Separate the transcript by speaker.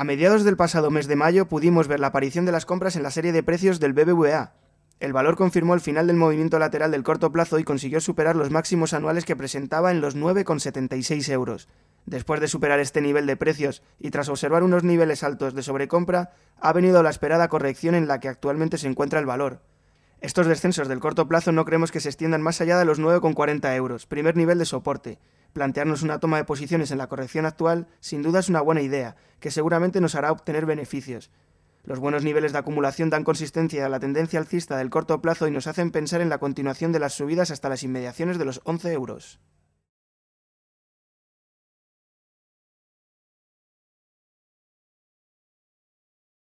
Speaker 1: A mediados del pasado mes de mayo pudimos ver la aparición de las compras en la serie de precios del BBVA. El valor confirmó el final del movimiento lateral del corto plazo y consiguió superar los máximos anuales que presentaba en los 9,76 euros. Después de superar este nivel de precios y tras observar unos niveles altos de sobrecompra, ha venido la esperada corrección en la que actualmente se encuentra el valor. Estos descensos del corto plazo no creemos que se extiendan más allá de los 9,40 euros, primer nivel de soporte, plantearnos una toma de posiciones en la corrección actual sin duda es una buena idea, que seguramente nos hará obtener beneficios. Los buenos niveles de acumulación dan consistencia a la tendencia alcista del corto plazo y nos hacen pensar en la continuación de las subidas hasta las inmediaciones de los 11 euros.